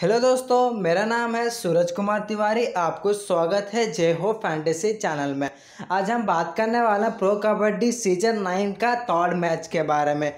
hello दोस्तों मेरा नाम है सूरज कुमार तिवारी आपको स्वागत है जय हो फैंटेसी चैनल में आज हम बात करने वाले प्रो कबड्डी सीजन नाइन का थर्ड मैच के बारे में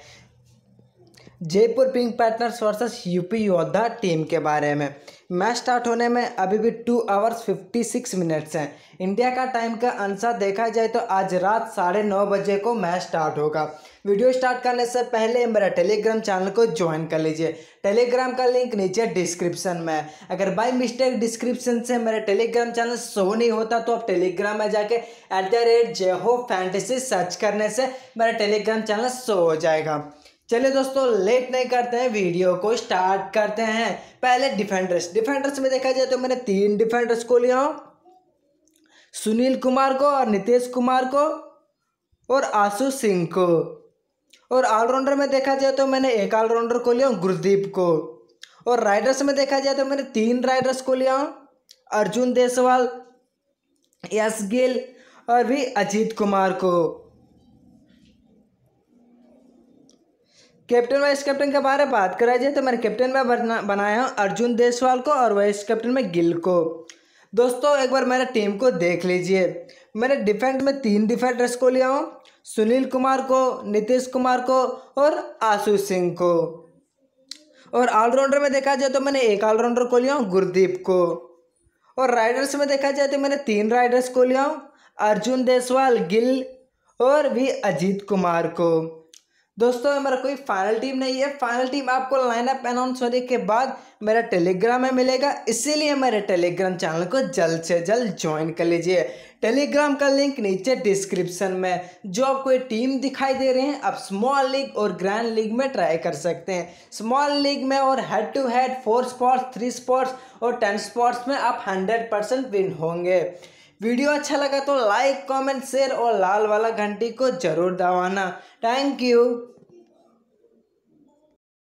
Jaipur pink panthers versus UP Yoddha team के बारे में मैच स्टार्ट होने में अभी भी two hours fifty six minutes हैं इंडिया का टाइम का आंसर देखा जाए तो आज रात साढ़े नौ बजे को मैच स्टार्ट होगा वीडियो स्टार्ट करने से पहले मेरा टेलीग्राम चैनल को ज्वाइन कर लीजिए टेलीग्राम का लिंक नीचे डिस्क्रिप्शन में है अगर बाई मिस्टेक डिस्क्रिप्शन से मेरा टेलीग्राम चैनल शो नहीं होता तो आप टेलीग्राम में जाके एट द रेट हो फैंटेसी सर्च करने से मेरा टेलीग्राम चैनल शो हो जाएगा चलिए दोस्तों लेट नहीं करते हैं वीडियो को स्टार्ट करते हैं पहले डिफेंडर्स डिफेंडर्स में देखा जाए तो मैंने तीन डिफेंडर्स को लिया हूँ सुनील कुमार को और नीतीश कुमार को और आशु सिंह को और ऑलराउंडर में देखा जाए तो मैंने एक ऑलराउंडर को लिया हूँ गुरदीप को और राइडर्स में देखा जाए तो मैंने तीन राइडर्स को लिया हूँ अर्जुन देसवाल यश गिल और भी अजीत कुमार को कैप्टन वाइस कैप्टन के बारे में बात करा जाए तो मैंने कैप्टन में बना, बनाया हूँ अर्जुन देसवाल को और वाइस कैप्टन में गिल को दोस्तों एक बार मेरे टीम को देख लीजिए मैंने डिफेंस में तीन डिफेंडर्स को लिया हूँ सुनील कुमार को नीतीश कुमार को और आशू सिंह को और ऑलराउंडर में देखा जाए तो मैंने एक ऑलराउंडर को लिया हूँ गुरदीप को और राइडर्स में देखा जाए तो मैंने तीन राइडर्स को लिया हूँ अर्जुन देसवाल गिल और भी अजीत कुमार को दोस्तों हमारा कोई फाइनल टीम नहीं है फाइनल टीम आपको लाइनअप अनाउंस होने के बाद मेरा टेलीग्राम में मिलेगा इसीलिए मेरे टेलीग्राम चैनल को जल्द से जल्द ज्वाइन कर लीजिए टेलीग्राम का लिंक नीचे डिस्क्रिप्शन में जो आप कोई टीम दिखाई दे रहे हैं आप स्मॉल लीग और ग्रैंड लीग में ट्राई कर सकते हैं स्मॉल लीग में और head to head four spots three spots और टेन स्पॉट्स में आप हंड्रेड परसेंट विन होंगे वीडियो अच्छा लगा तो लाइक कमेंट शेयर और लाल वाला घंटी को जरूर दबाना थैंक यू